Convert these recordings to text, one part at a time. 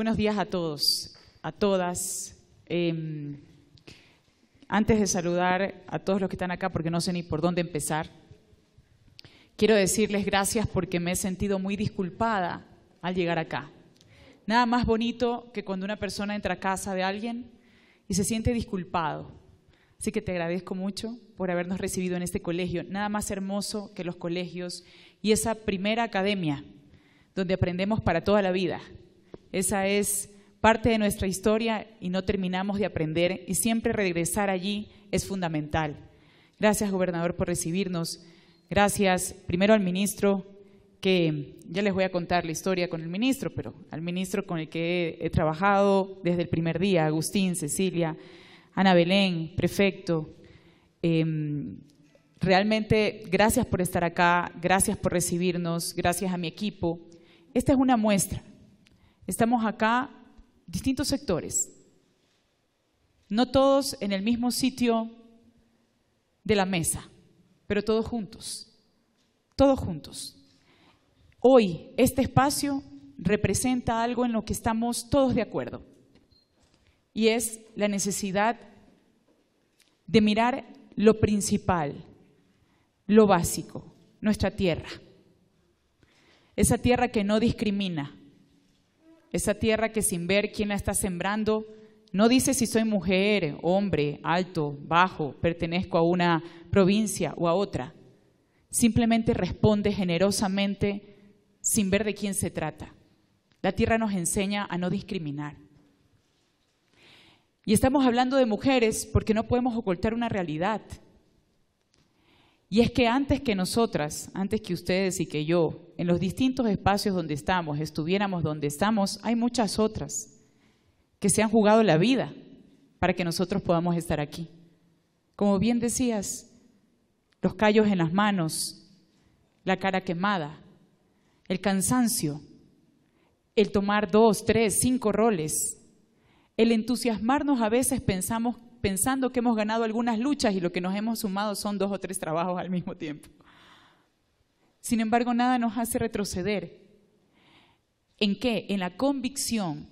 Buenos días a todos, a todas. Em, antes de saludar a todos los que están acá, porque no sé ni por dónde empezar, quiero decirles gracias porque me he sentido muy disculpada al llegar acá. Nada más bonito que cuando una persona entra a casa de alguien y se siente disculpado. Así que te agradezco mucho por habernos recibido en este colegio. Nada más hermoso que los colegios y esa primera academia donde aprendemos para toda la vida. Esa es parte de nuestra historia y no terminamos de aprender y siempre regresar allí es fundamental. Gracias, gobernador, por recibirnos. Gracias primero al ministro, que ya les voy a contar la historia con el ministro, pero al ministro con el que he, trabajado desde el primer día, Agustín, Cecilia, Ana Belén, prefecto. Em, realmente, gracias por estar acá, gracias por recibirnos, gracias a mi equipo. Esta es una muestra Estamos acá, distintos sectores, no todos en el mismo sitio de la mesa, pero todos juntos, todos juntos. Hoy este espacio representa algo en lo que estamos todos de acuerdo y es la necesidad de mirar lo principal, lo básico, nuestra tierra. Esa tierra que no discrimina, esa tierra que sin ver quién la está sembrando, no dice si soy mujer, hombre, alto, bajo, pertenezco a una provincia o a otra. Simplemente responde generosamente sin ver de quién se trata. La tierra nos enseña a no discriminar. Y estamos hablando de mujeres porque no podemos ocultar una realidad. Y es que antes que nosotras, antes que ustedes y que yo, en los distintos espacios donde estamos, estuviéramos donde estamos, hay muchas otras que se han jugado la vida para que nosotros podamos estar aquí. Como bien decías, los callos en las manos, la cara quemada, el cansancio, el tomar dos, tres, cinco roles, el entusiasmarnos a veces pensamos, pensando que hemos ganado algunas luchas y lo que nos hemos sumado son dos o tres trabajos al mismo tiempo. Sin embargo, nada nos hace retroceder. ¿En qué? En la convicción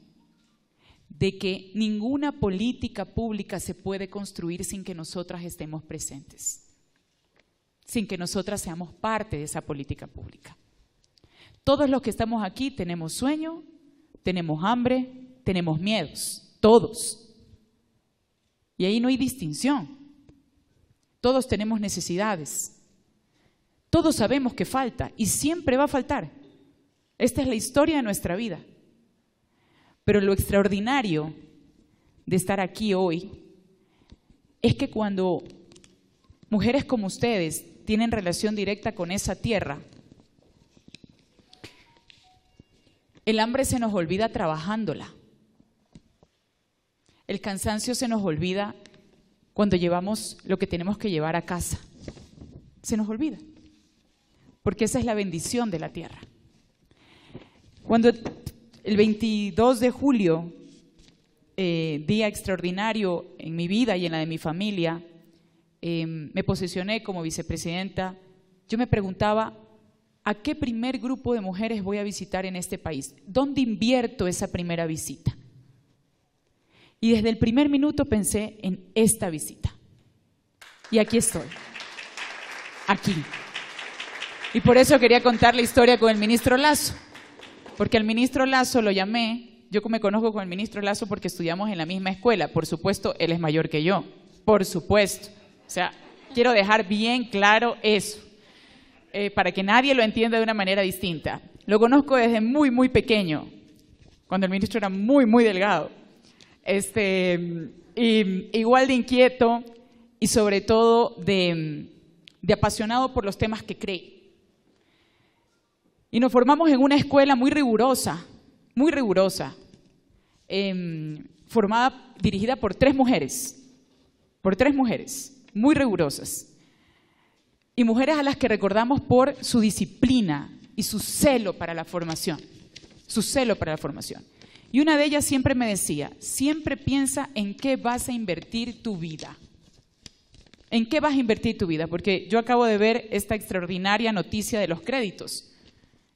de que ninguna política pública se puede construir sin que nosotras estemos presentes, sin que nosotras seamos parte de esa política pública. Todos los que estamos aquí tenemos sueño, tenemos hambre, tenemos miedos todos. Y ahí no hay distinción. Todos tenemos necesidades. Todos sabemos que falta y siempre va a faltar. Esta es la historia de nuestra vida. Pero lo extraordinario de estar aquí hoy es que cuando mujeres como ustedes tienen relación directa con esa tierra, el hambre se nos olvida trabajándola. El cansancio se nos olvida cuando llevamos lo que tenemos que llevar a casa. Se nos olvida, porque esa es la bendición de la tierra. Cuando el 22 de julio, eh, día extraordinario en mi vida y en la de mi familia, eh, me posicioné como vicepresidenta, yo me preguntaba, ¿a qué primer grupo de mujeres voy a visitar en este país? ¿Dónde invierto esa primera visita? Y desde el primer minuto pensé en esta visita. Y aquí estoy. Aquí. Y por eso quería contar la historia con el ministro Lazo. Porque al ministro Lazo lo llamé. Yo me conozco con el ministro Lazo porque estudiamos en la misma escuela. Por supuesto, él es mayor que yo. Por supuesto. O sea, quiero dejar bien claro eso. Eh, para que nadie lo entienda de una manera distinta. Lo conozco desde muy, muy pequeño. Cuando el ministro era muy, muy delgado este, igual de inquieto y sobre todo de, apasionado por los temas que cree. Y nos formamos en una escuela muy rigurosa, muy rigurosa, em, formada, dirigida por tres mujeres, por tres mujeres, muy rigurosas. Y mujeres a las que recordamos por su disciplina y su celo para la formación, su celo para la formación. Y una de ellas siempre me decía, siempre piensa en qué vas a invertir tu vida. ¿En qué vas a invertir tu vida? Porque yo acabo de ver esta extraordinaria noticia de los créditos.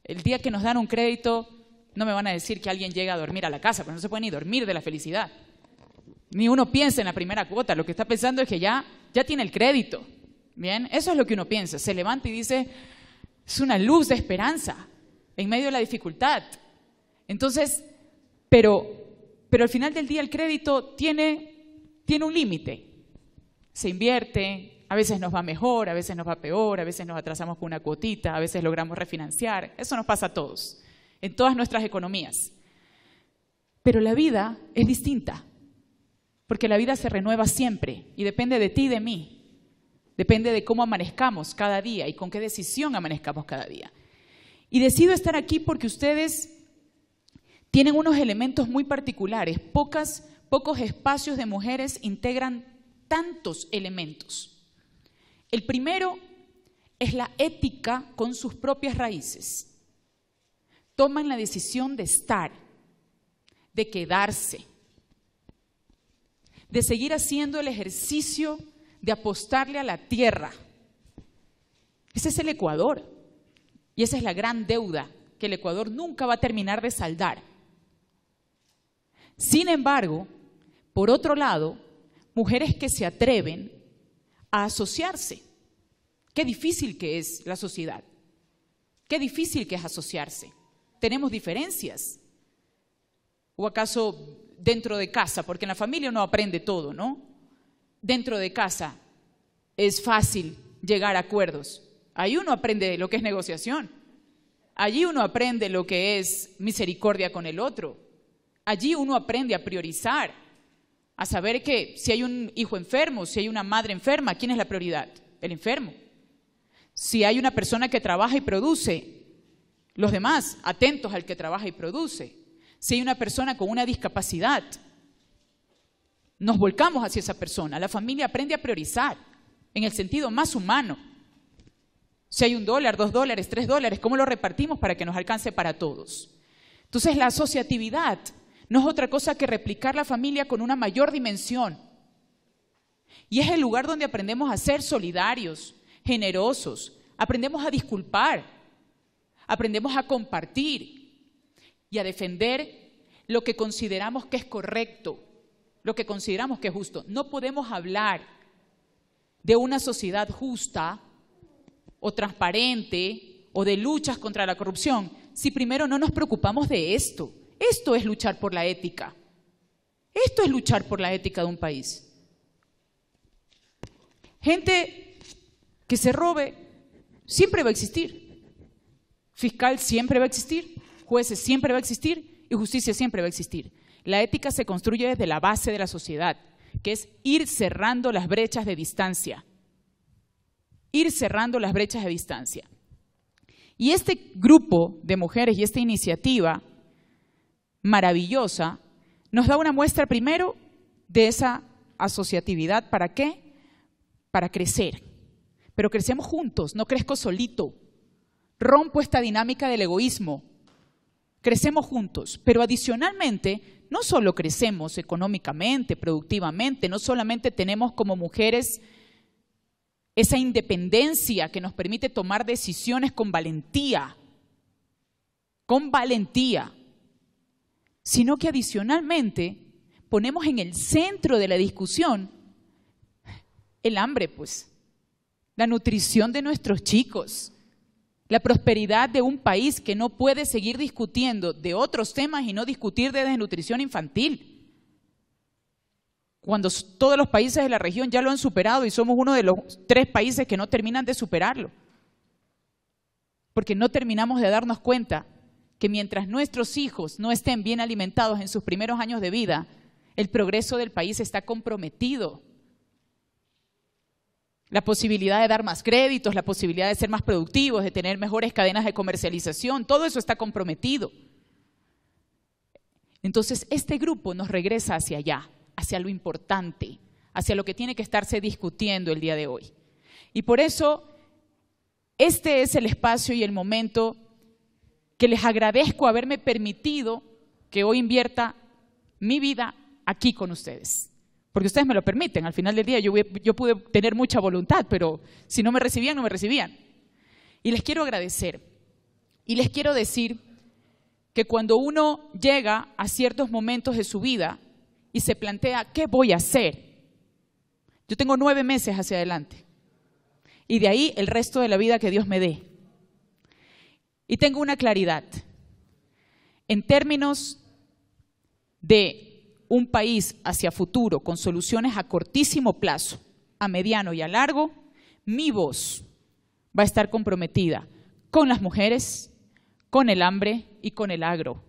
El día que nos dan un crédito, no me van a decir que alguien llega a dormir a la casa, porque no se puede ni dormir de la felicidad. Ni uno piensa en la primera cuota, lo que está pensando es que ya, ya tiene el crédito. Bien, eso es lo que uno piensa. Se levanta y dice, es una luz de esperanza en medio de la dificultad. Entonces, pero, al final del día el crédito tiene, tiene un límite. Se invierte, a veces nos va mejor, a veces nos va peor, a veces nos atrasamos con una cuotita, a veces logramos refinanciar. Eso nos pasa a todos, en todas nuestras economías. Pero la vida es distinta, porque la vida se renueva siempre y depende de ti y de mí. Depende de cómo amanezcamos cada día y con qué decisión amanezcamos cada día. Y decido estar aquí porque ustedes tienen unos elementos muy particulares. Pocas, pocos espacios de mujeres integran tantos elementos. El primero es la ética con sus propias raíces. Toman la decisión de estar, de quedarse, de seguir haciendo el ejercicio de apostarle a la tierra. Ese es el Ecuador. Y esa es la gran deuda que el Ecuador nunca va a terminar de saldar sin embargo, por otro lado, mujeres que se atreven a asociarse. Qué difícil que es la sociedad. Qué difícil que es asociarse. Tenemos diferencias. ¿O acaso dentro de casa? Porque en la familia uno aprende todo, ¿no? Dentro de casa es fácil llegar a acuerdos. Ahí uno aprende lo que es negociación. Allí uno aprende lo que es misericordia con el otro. Allí uno aprende a priorizar, a saber que si hay un hijo enfermo, si hay una madre enferma, ¿quién es la prioridad? El enfermo. Si hay una persona que trabaja y produce, los demás atentos al que trabaja y produce. Si hay una persona con una discapacidad, nos volcamos hacia esa persona. La familia aprende a priorizar en el sentido más humano. Si hay un dólar, dos dólares, tres dólares, ¿cómo lo repartimos para que nos alcance para todos? Entonces la asociatividad no es otra cosa que replicar la familia con una mayor dimensión. Y es el lugar donde aprendemos a ser solidarios, generosos, aprendemos a disculpar, aprendemos a compartir y a defender lo que consideramos que es correcto, lo que consideramos que es justo. No podemos hablar de una sociedad justa o transparente o de luchas contra la corrupción si primero no nos preocupamos de esto. Esto es luchar por la ética. Esto es luchar por la ética de un país. Gente que se robe siempre va a existir. Fiscal siempre va a existir. Jueces siempre va a existir. Y justicia siempre va a existir. La ética se construye desde la base de la sociedad, que es ir cerrando las brechas de distancia. Ir cerrando las brechas de distancia. Y este grupo de mujeres y esta iniciativa maravillosa, nos da una muestra primero de esa asociatividad. ¿Para qué? Para crecer. Pero crecemos juntos, no crezco solito. Rompo esta dinámica del egoísmo. Crecemos juntos, pero adicionalmente no solo crecemos económicamente, productivamente, no solamente tenemos como mujeres esa independencia que nos permite tomar decisiones con valentía, con valentía, sino que adicionalmente ponemos en el centro de la discusión el hambre, pues, la nutrición de nuestros chicos, la prosperidad de un país que no puede seguir discutiendo de otros temas y no discutir de desnutrición infantil cuando todos los países de la región ya lo han superado y somos uno de los tres países que no terminan de superarlo. Porque no terminamos de darnos cuenta que mientras nuestros hijos no estén bien alimentados en sus primeros años de vida, el progreso del país está comprometido. La posibilidad de dar más créditos, la posibilidad de ser más productivos, de tener mejores cadenas de comercialización, todo eso está comprometido. Entonces, este grupo nos regresa hacia allá, hacia lo importante, hacia lo que tiene que estarse discutiendo el día de hoy. Y por eso, este es el espacio y el momento que les agradezco haberme permitido que hoy invierta mi vida aquí con ustedes. Porque ustedes me lo permiten. Al final del día yo, yo pude tener mucha voluntad, pero si no me recibían, no me recibían. Y les quiero agradecer. Y les quiero decir que cuando uno llega a ciertos momentos de su vida y se plantea, ¿qué voy a hacer? Yo tengo nueve meses hacia adelante. Y de ahí el resto de la vida que Dios me dé. Y tengo una claridad. En términos de un país hacia futuro con soluciones a cortísimo plazo, a mediano y a largo, mi voz va a estar comprometida con las mujeres, con el hambre y con el agro.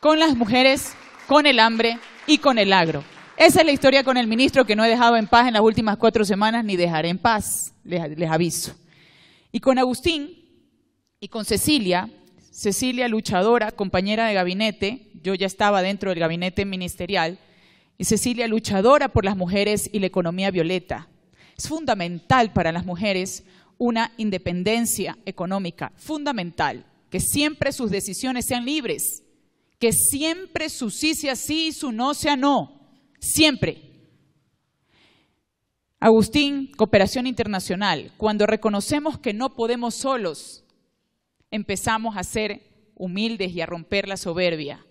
Con las mujeres, con el hambre y con el agro. Esa es la historia con el ministro que no he dejado en paz en las últimas cuatro semanas, ni dejaré en paz, les, les aviso. Y con Agustín, y con Cecilia, Cecilia luchadora, compañera de gabinete, yo ya estaba dentro del gabinete ministerial, y Cecilia luchadora por las mujeres y la economía violeta. Es fundamental para las mujeres una independencia económica, fundamental, que siempre sus decisiones sean libres, que siempre su sí sea sí y su no sea no, siempre. Agustín, cooperación internacional, cuando reconocemos que no podemos solos, empezamos a ser humildes y a romper la soberbia.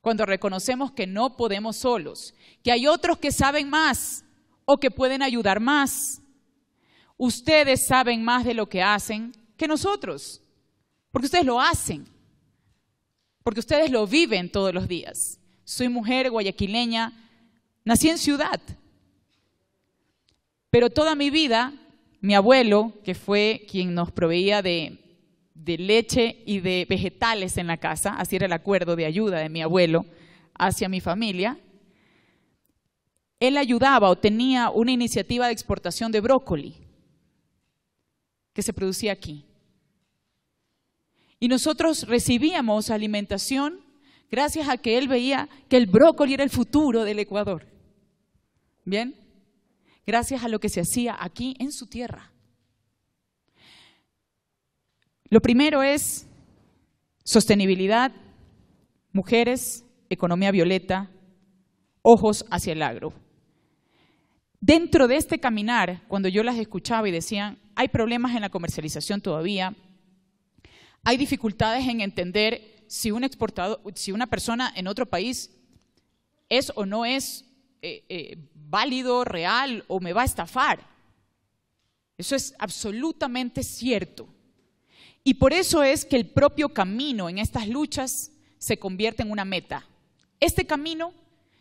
Cuando reconocemos que no podemos solos, que hay otros que saben más o que pueden ayudar más. Ustedes saben más de lo que hacen que nosotros, porque ustedes lo hacen, porque ustedes lo viven todos los días. Soy mujer guayaquileña, nací en ciudad, pero toda mi vida mi abuelo, que fue quien nos proveía de de leche y de vegetales en la casa, así era el acuerdo de ayuda de mi abuelo hacia mi familia, él ayudaba o tenía una iniciativa de exportación de brócoli que se producía aquí. Y nosotros recibíamos alimentación gracias a que él veía que el brócoli era el futuro del Ecuador. ¿Bien? Gracias a lo que se hacía aquí en su tierra. Lo primero es sostenibilidad, mujeres, economía violeta, ojos hacia el agro. Dentro de este caminar, cuando yo las escuchaba y decían, hay problemas en la comercialización todavía, hay dificultades en entender si un si una persona en otro país es o no es eh, eh, válido, real o me va a estafar. Eso es absolutamente cierto. Y por eso es que el propio camino en estas luchas se convierte en una meta. Este camino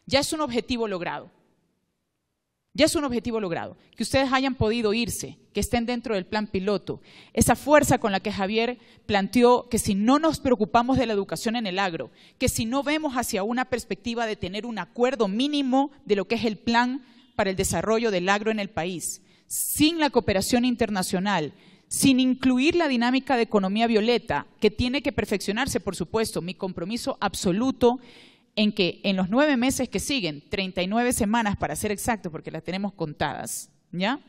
ya es un objetivo logrado. Ya es un objetivo logrado. Que ustedes hayan podido irse, que estén dentro del plan piloto. Esa fuerza con la que Javier planteó que si no nos preocupamos de la educación en el agro, que si no vemos hacia una perspectiva de tener un acuerdo mínimo de lo que es el plan para el desarrollo del agro en el país, sin la cooperación internacional, sin incluir la dinámica de economía violeta, que tiene que perfeccionarse, por supuesto, mi compromiso absoluto en que en los nueve meses que siguen, 39 semanas para ser exacto, porque las tenemos contadas, ¿ya?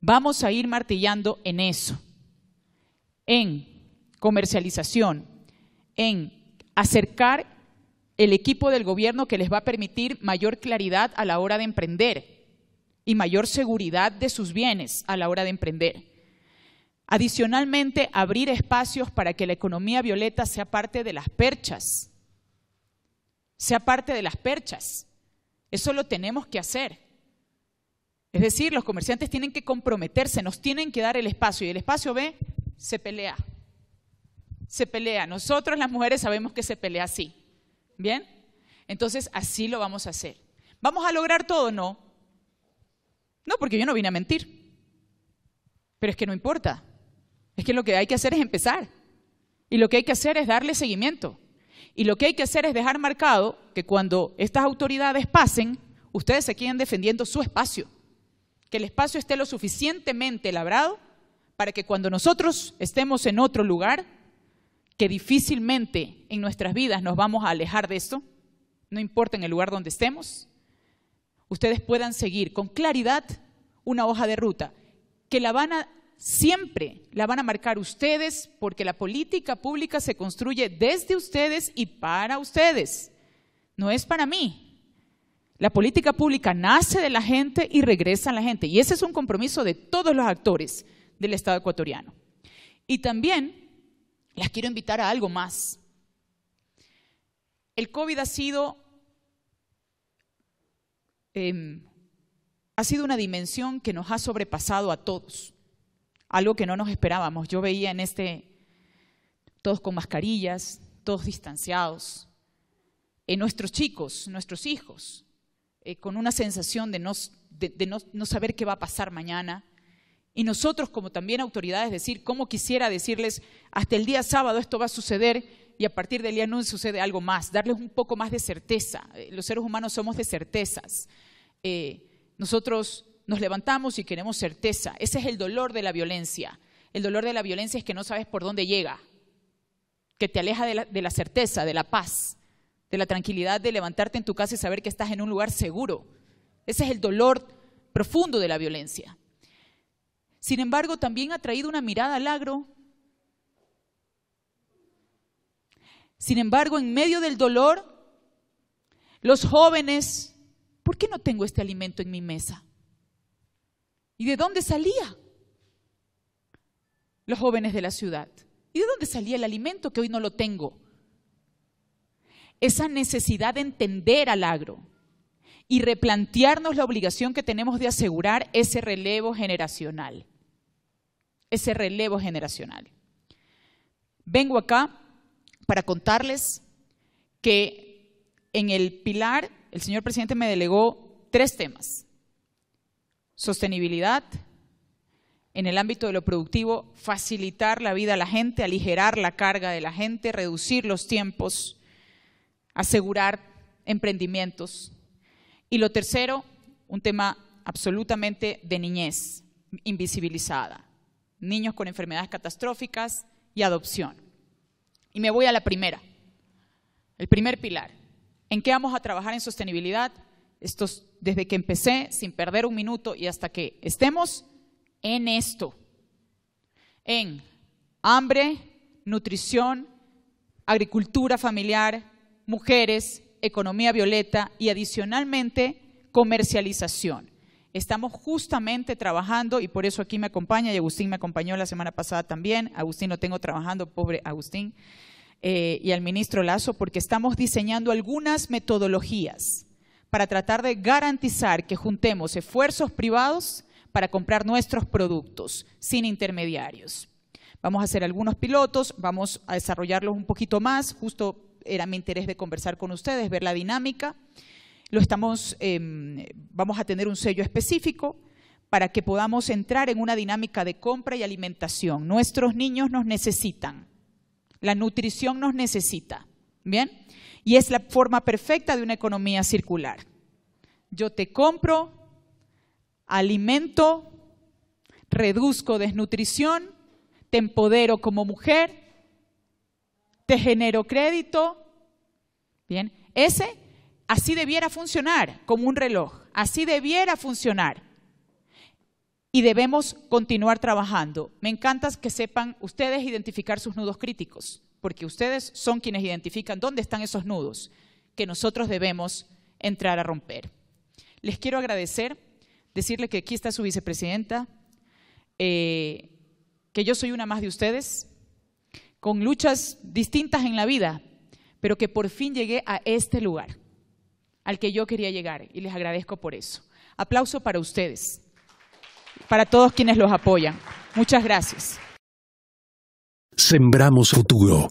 Vamos a ir martillando en eso, en comercialización, en acercar el equipo del gobierno que les va a permitir mayor claridad a la hora de emprender y mayor seguridad de sus bienes a la hora de emprender. Adicionalmente, abrir espacios para que la economía violeta sea parte de las perchas, sea parte de las perchas. Eso lo tenemos que hacer. Es decir, los comerciantes tienen que comprometerse, nos tienen que dar el espacio y el espacio B se pelea. Se pelea. Nosotros las mujeres sabemos que se pelea así. ¿Bien? Entonces así lo vamos a hacer. ¿Vamos a lograr todo? No. No, porque yo no vine a mentir. Pero es que no importa. Es que lo que hay que hacer es empezar. Y lo que hay que hacer es darle seguimiento. Y lo que hay que hacer es dejar marcado que cuando estas autoridades pasen, ustedes se queden defendiendo su espacio. Que el espacio esté lo suficientemente labrado para que cuando nosotros estemos en otro lugar, que difícilmente en nuestras vidas nos vamos a alejar de esto, no importa en el lugar donde estemos, ustedes puedan seguir con claridad una hoja de ruta que la van a siempre la van a marcar ustedes porque la política pública se construye desde ustedes y para ustedes. No es para mí. La política pública nace de la gente y regresa a la gente. Y ese es un compromiso de todos los actores del Estado ecuatoriano. Y también las quiero invitar a algo más. El COVID ha sido, em, ha sido una dimensión que nos ha sobrepasado a todos algo que no nos esperábamos. Yo veía en este, todos con mascarillas, todos distanciados, en nuestros chicos, nuestros hijos, eh, con una sensación de, no, saber qué va a pasar mañana. Y nosotros como también autoridades decir, ¿cómo quisiera decirles, hasta el día sábado esto va a suceder y a partir del día no sucede algo más? Darles un poco más de certeza. Eh, los seres humanos somos de certezas. Eh, nosotros nos levantamos y queremos certeza. Ese es el dolor de la violencia. El dolor de la violencia es que no sabes por dónde llega, que te aleja de la, certeza, de la paz, de la tranquilidad de levantarte en tu casa y saber que estás en un lugar seguro. Ese es el dolor profundo de la violencia. Sin embargo, también ha traído una mirada al agro. Sin embargo, en medio del dolor, los jóvenes, ¿por qué no tengo este alimento en mi mesa? ¿Y de dónde salía? Los jóvenes de la ciudad. ¿Y de dónde salía el alimento que hoy no lo tengo? Esa necesidad de entender al agro y replantearnos la obligación que tenemos de asegurar ese relevo generacional. Ese relevo generacional. Vengo acá para contarles que en el pilar el señor presidente me delegó tres temas sostenibilidad, en el ámbito de lo productivo, facilitar la vida a la gente, aligerar la carga de la gente, reducir los tiempos, asegurar emprendimientos. Y lo tercero, un tema absolutamente de niñez, invisibilizada, niños con enfermedades catastróficas y adopción. Y me voy a la primera, el primer pilar. ¿En qué vamos a trabajar en sostenibilidad? estos, desde que empecé, sin perder un minuto y hasta que estemos en esto, en hambre, nutrición, agricultura familiar, mujeres, economía violeta y adicionalmente comercialización. Estamos justamente trabajando y por eso aquí me acompaña y Agustín me acompañó la semana pasada también. Agustín lo tengo trabajando, pobre Agustín, eh, y al ministro Lazo, porque estamos diseñando algunas metodologías para tratar de garantizar que juntemos esfuerzos privados para comprar nuestros productos sin intermediarios. Vamos a hacer algunos pilotos, vamos a desarrollarlos un poquito más, justo era mi interés de conversar con ustedes, ver la dinámica. Lo estamos, em, vamos a tener un sello específico para que podamos entrar en una dinámica de compra y alimentación. Nuestros niños nos necesitan, la nutrición nos necesita, ¿bien? Y es la forma perfecta de una economía circular. Yo te compro, alimento, reduzco desnutrición, te empodero como mujer, te genero crédito. Bien, ese así debiera funcionar como un reloj, así debiera funcionar. Y debemos continuar trabajando. Me encanta que sepan ustedes identificar sus nudos críticos porque ustedes son quienes identifican dónde están esos nudos que nosotros debemos entrar a romper. Les quiero agradecer, decirle que aquí está su vicepresidenta, eh, que yo soy una más de ustedes, con luchas distintas en la vida, pero que por fin llegué a este lugar al que yo quería llegar y les agradezco por eso. Aplauso para ustedes, para todos quienes los apoyan. Muchas gracias. Sembramos futuro.